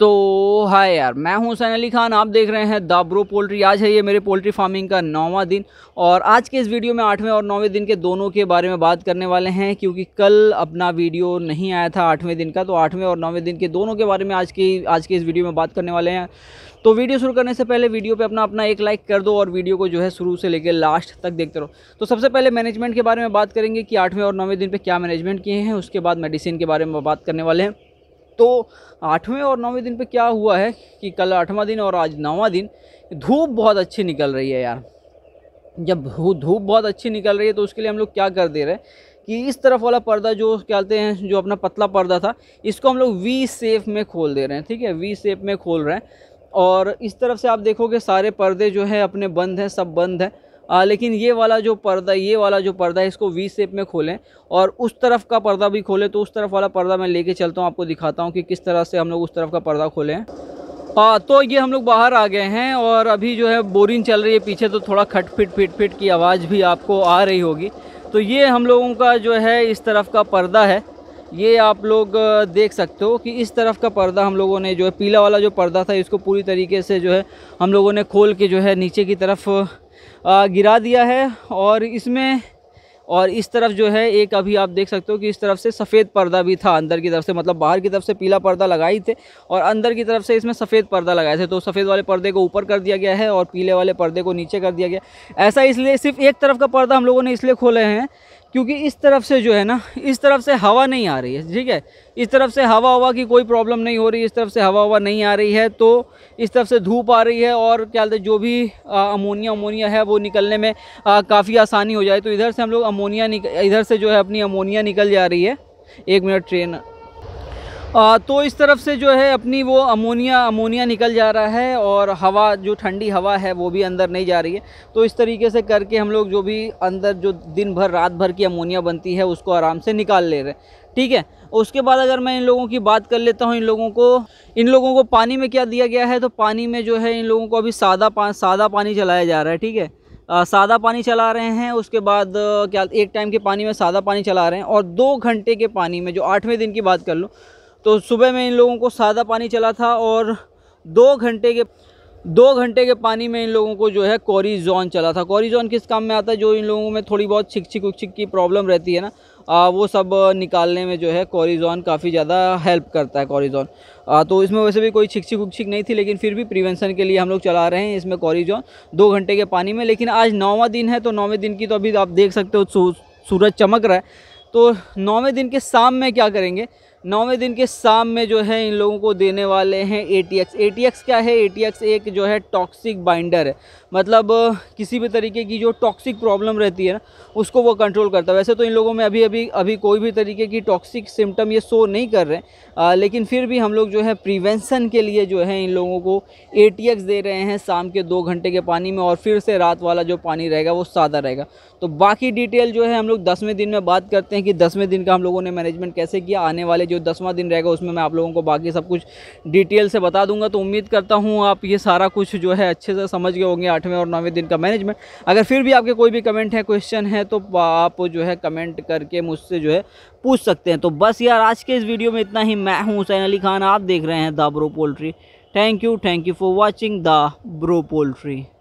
तो हाय यार मैं हूं हुसैन अली खान आप देख रहे हैं दाब्रो पोल्ट्री आज है ये मेरे पोल्ट्री फार्मिंग का नौवा दिन और आज के इस वीडियो में आठवें और नौवें दिन के दोनों के बारे में बात करने वाले हैं क्योंकि कल अपना वीडियो नहीं आया था आठवें दिन का तो आठवें और नौवें दिन के दोनों के बारे में आज की आज के इस वीडियो में बात करने वाले हैं तो वीडियो शुरू करने से पहले वीडियो पे अपना अपना एक लाइक कर दो और वीडियो को जो है शुरू से लेकर लास्ट तक देखते रहो तो सबसे पहले मैनेजमेंट के बारे में बात करेंगे कि आठवें और नौवें दिन पर क्या मैनेजमेंट किए हैं उसके बाद मेडिसिन के बारे में बात करने वाले हैं तो आठवें और नौवें दिन पे क्या हुआ है कि कल आठवां दिन और आज नौवां दिन धूप बहुत अच्छी निकल रही है यार जब धूप बहुत अच्छी निकल रही है तो उसके लिए हम लोग क्या कर दे रहे हैं कि इस तरफ वाला पर्दा जो कहते हैं जो अपना पतला पर्दा था इसको हम लोग वी सेफ में खोल दे रहे हैं ठीक है वी सेफ में खोल रहे हैं और इस तरफ से आप देखोगे सारे पर्दे जो है अपने बंद हैं सब बंद हैं आ, लेकिन ये वाला जो पर्दा ये वाला जो पर्दा है इसको वी शेप में खोलें और उस तरफ का पर्दा भी खोलें तो उस तरफ वाला पर्दा मैं लेके चलता हूँ आपको दिखाता हूँ कि किस तरह से हम लोग उस तरफ का पर्दा खोलें आ, तो ये हम लोग बाहर आ गए हैं और अभी जो है बोरिंग चल रही है पीछे तो थोड़ा खट फिट फिट फिट की आवाज़ भी आपको आ रही होगी तो ये हम लोगों का जो है इस तरफ का पर्दा है ये आप लोग देख सकते हो कि इस तरफ का पर्दा हम लोगों ने जो है पीला वाला जो पर्दा था इसको पूरी तरीके से जो है हम लोगों ने खोल के जो है नीचे की तरफ गिरा दिया है और इसमें और इस तरफ जो है एक अभी आप देख सकते हो कि इस तरफ से सफ़ेद पर्दा भी था अंदर की तरफ से मतलब बाहर की तरफ से पीला पर्दा लगाए थे और अंदर की तरफ से इसमें सफ़ेद पर्दा लगाए थे तो सफ़ेद वाले पर्दे को ऊपर कर दिया गया है और पीले वाले पर्दे को नीचे कर दिया गया ऐसा इसलिए सिर्फ एक तरफ का पर्दा हम लोगों ने इसलिए खोले हैं क्योंकि इस तरफ से जो है ना इस तरफ से हवा नहीं आ रही है ठीक है इस तरफ से हवा हवा की कोई प्रॉब्लम नहीं हो रही इस तरफ से हवा हवा नहीं आ रही है तो इस तरफ से धूप आ रही है और क्या बोलते जो भी आ, अमोनिया अमोनिया है वो निकलने में काफ़ी आसानी हो जाए तो इधर से हम लोग अमोनिया इधर से जो है अपनी अमोनिया निकल जा रही है एक मिनट ट्रेन आ, तो इस तरफ से जो है अपनी वो अमोनिया अमोनिया निकल जा रहा है और हवा जो ठंडी हवा है वो भी अंदर नहीं जा रही है तो इस तरीके से करके हम लोग जो भी अंदर जो दिन भर रात भर की अमोनिया बनती है उसको आराम से निकाल ले रहे हैं ठीक है उसके बाद अगर मैं इन लोगों की बात कर लेता हूँ इन लोगों को इन लोगों को पानी में क्या दिया गया है तो पानी में जो है इन लोगों को अभी सादा पा सादा पानी चलाया जा रहा है ठीक है आ, सादा पानी चला रहे हैं उसके बाद क्या एक टाइम के पानी में सादा पानी चला रहे हैं और दो घंटे के पानी में जो आठवें दिन की बात कर लूँ तो सुबह में इन लोगों को सादा पानी चला था और दो घंटे के दो घंटे के पानी में इन लोगों को जो है कॉरीजोन चला था कॉरीजोन किस काम में आता है जो इन लोगों में थोड़ी बहुत छिकछिक उछिक की प्रॉब्लम रहती है ना आ, वो सब निकालने में जो है कॉरीजोन काफ़ी ज़्यादा हेल्प करता है कॉरीजोन तो इसमें वैसे भी कोई छिकछिक उछिक नहीं थी लेकिन फिर भी प्रिवेंशन के लिए हम लोग चला रहे हैं इसमें कॉरीजोन दो घंटे के पानी में लेकिन आज नौवा दिन है तो नौवें दिन की तो अभी आप देख सकते हो सूरज चमक रहा है तो नौवें दिन के शाम में क्या करेंगे नौवें दिन के शाम में जो है इन लोगों को देने वाले हैं A T X A T X क्या है ए टी एक्स एक जो है टॉक्सिक बाइंडर है मतलब किसी भी तरीके की जो टॉक्सिक प्रॉब्लम रहती है ना उसको वो कंट्रोल करता है वैसे तो इन लोगों में अभी अभी अभी कोई भी तरीके की टॉक्सिक सिम्टम ये शो नहीं कर रहे आ, लेकिन फिर भी हम लोग जो है प्रिवेंसन के लिए जो है इन लोगों को ए टी एक्स दे रहे हैं शाम के दो घंटे के पानी में और फिर से रात वाला जो पानी रहेगा वो सादा रहेगा तो बाकी डिटेल जो है हम लोग दसवें दिन में बात करते हैं कि दसवें दिन का हम लोगों ने मैनेजमेंट कैसे किया आने वाले जो दसवां दिन रहेगा उसमें मैं आप लोगों को बाकी सब कुछ डिटेल से बता दूंगा तो उम्मीद करता हूँ आप ये सारा कुछ जो है अच्छे से समझ गए होंगे आठवें और नौवें दिन का मैनेजमेंट अगर फिर भी आपके कोई भी कमेंट है क्वेश्चन है तो आप जो है कमेंट करके मुझसे जो है पूछ सकते हैं तो बस यार आज के इस वीडियो में इतना ही मैं हूँ हुसैन अली खान आप देख रहे हैं the bro poultry thank you thank you for watching the bro poultry